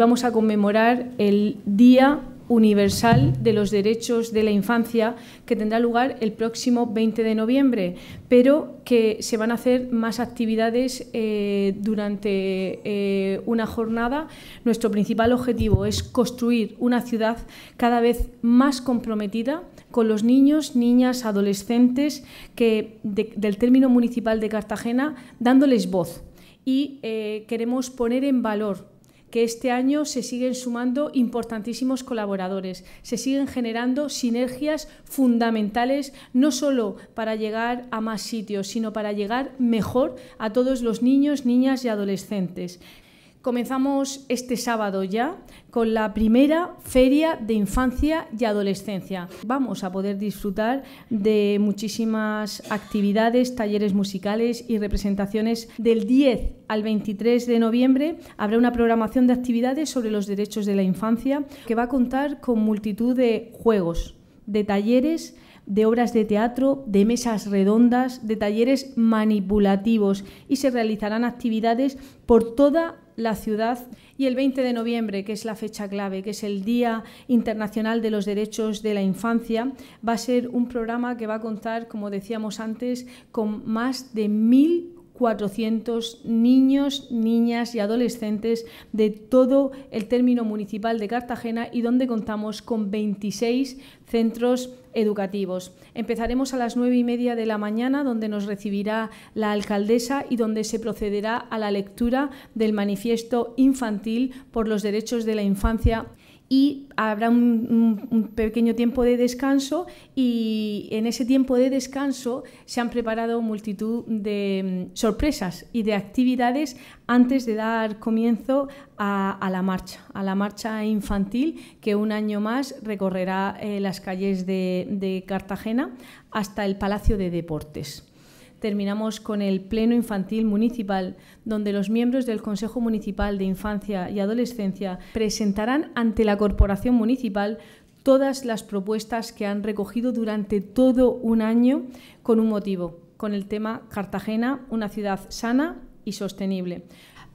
Vamos a conmemorar el Día Universal de los Derechos de la Infancia que tendrá lugar el próximo 20 de noviembre, pero que se van a hacer más actividades eh, durante eh, una jornada. Nuestro principal objetivo es construir una ciudad cada vez más comprometida con los niños, niñas, adolescentes que del término municipal de Cartagena, dándoles voz. Y eh, queremos poner en valor que este año se siguen sumando importantísimos colaboradores, se siguen generando sinergias fundamentales, no solo para llegar a más sitios, sino para llegar mejor a todos los niños, niñas y adolescentes. Comenzamos este sábado ya con la primera feria de infancia y adolescencia. Vamos a poder disfrutar de muchísimas actividades, talleres musicales y representaciones. Del 10 al 23 de noviembre habrá una programación de actividades sobre los derechos de la infancia que va a contar con multitud de juegos, de talleres, de obras de teatro, de mesas redondas, de talleres manipulativos y se realizarán actividades por toda la ciudad y el 20 de noviembre, que es la fecha clave, que es el Día Internacional de los Derechos de la Infancia, va a ser un programa que va a contar, como decíamos antes, con más de mil 400 niños, niñas y adolescentes de todo el término municipal de Cartagena y donde contamos con 26 centros educativos. Empezaremos a las nueve y media de la mañana, donde nos recibirá la alcaldesa y donde se procederá a la lectura del manifiesto infantil por los derechos de la infancia y habrá un, pequeño tiempo de descanso y en ese tiempo de descanso se han preparado multitud de mm, sorpresas y de actividades antes de dar comienzo a, la marcha, a la marcha infantil que un año más recorrerá eh, las calles de Cartagena hasta el Palacio de Deportes terminamos con el Pleno Infantil Municipal, donde los miembros del Consejo Municipal de Infancia y Adolescencia presentarán ante la Corporación Municipal todas las propuestas que han recogido durante todo un año con un motivo, con el tema Cartagena, una ciudad sana y sostenible.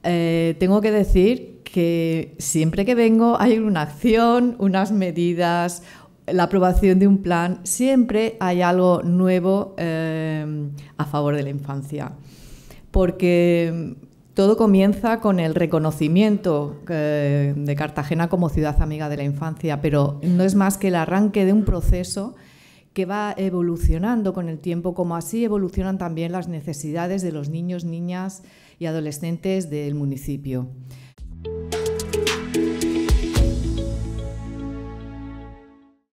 Eh, tengo que decir que siempre que vengo hay una acción, unas medidas, la aprobación de un plan, siempre hay algo nuevo eh, a favor de la infancia. Porque todo comienza con el reconocimiento eh, de Cartagena como ciudad amiga de la infancia, pero no es más que el arranque de un proceso que va evolucionando con el tiempo, como así evolucionan también las necesidades de los niños, niñas y adolescentes del municipio.